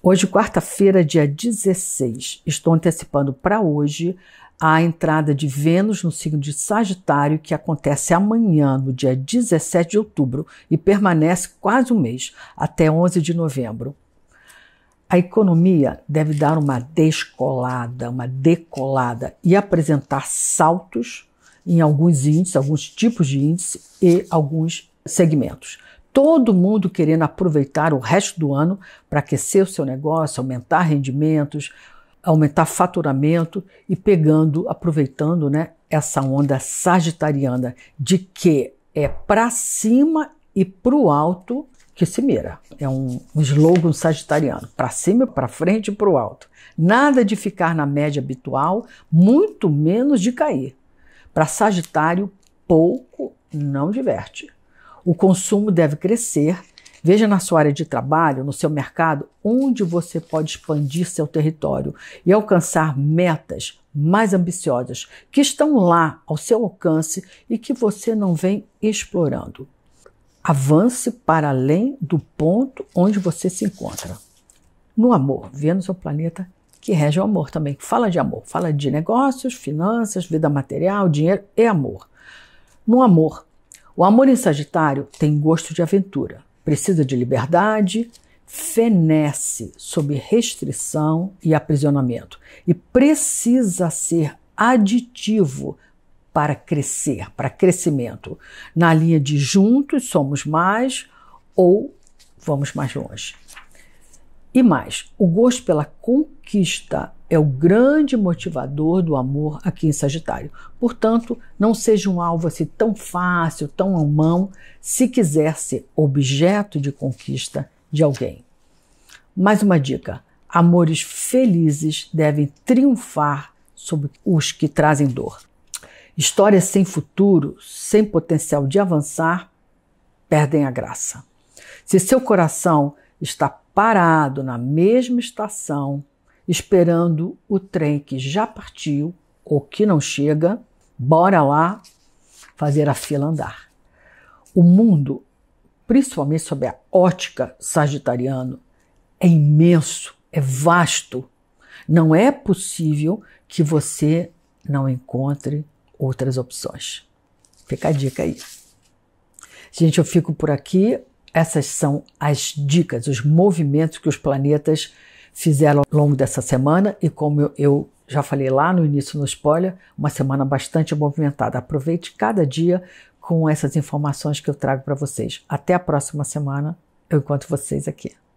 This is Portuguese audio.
Hoje, quarta-feira, dia 16, estou antecipando para hoje a entrada de Vênus no signo de Sagitário, que acontece amanhã, no dia 17 de outubro, e permanece quase um mês, até 11 de novembro. A economia deve dar uma descolada, uma decolada e apresentar saltos em alguns índices, alguns tipos de índice e alguns segmentos todo mundo querendo aproveitar o resto do ano para aquecer o seu negócio, aumentar rendimentos, aumentar faturamento e pegando, aproveitando, né, essa onda sagitariana de que é para cima e para o alto que se mira. É um, um slogan sagitariano, para cima, para frente e para o alto. Nada de ficar na média habitual, muito menos de cair. Para Sagitário, pouco não diverte. O consumo deve crescer. Veja na sua área de trabalho, no seu mercado, onde você pode expandir seu território e alcançar metas mais ambiciosas que estão lá ao seu alcance e que você não vem explorando. Avance para além do ponto onde você se encontra. No amor, Vênus é o planeta que rege o amor também, que fala de amor, fala de negócios, finanças, vida material, dinheiro e amor. No amor, o amor em Sagitário tem gosto de aventura, precisa de liberdade, fenece sob restrição e aprisionamento e precisa ser aditivo para crescer, para crescimento, na linha de juntos somos mais ou vamos mais longe. E mais, o gosto pela conquista é o grande motivador do amor aqui em Sagitário. Portanto, não seja um alvo assim tão fácil, tão à mão, se quiser ser objeto de conquista de alguém. Mais uma dica: amores felizes devem triunfar sobre os que trazem dor. Histórias sem futuro, sem potencial de avançar, perdem a graça. Se seu coração está parado na mesma estação, esperando o trem que já partiu ou que não chega, bora lá fazer a fila andar. O mundo, principalmente sob a ótica sagitariano, é imenso, é vasto. Não é possível que você não encontre outras opções. Fica a dica aí. Gente, eu fico por aqui. Essas são as dicas, os movimentos que os planetas fizeram ao longo dessa semana e como eu já falei lá no início no spoiler, uma semana bastante movimentada. Aproveite cada dia com essas informações que eu trago para vocês. Até a próxima semana, eu encontro vocês aqui.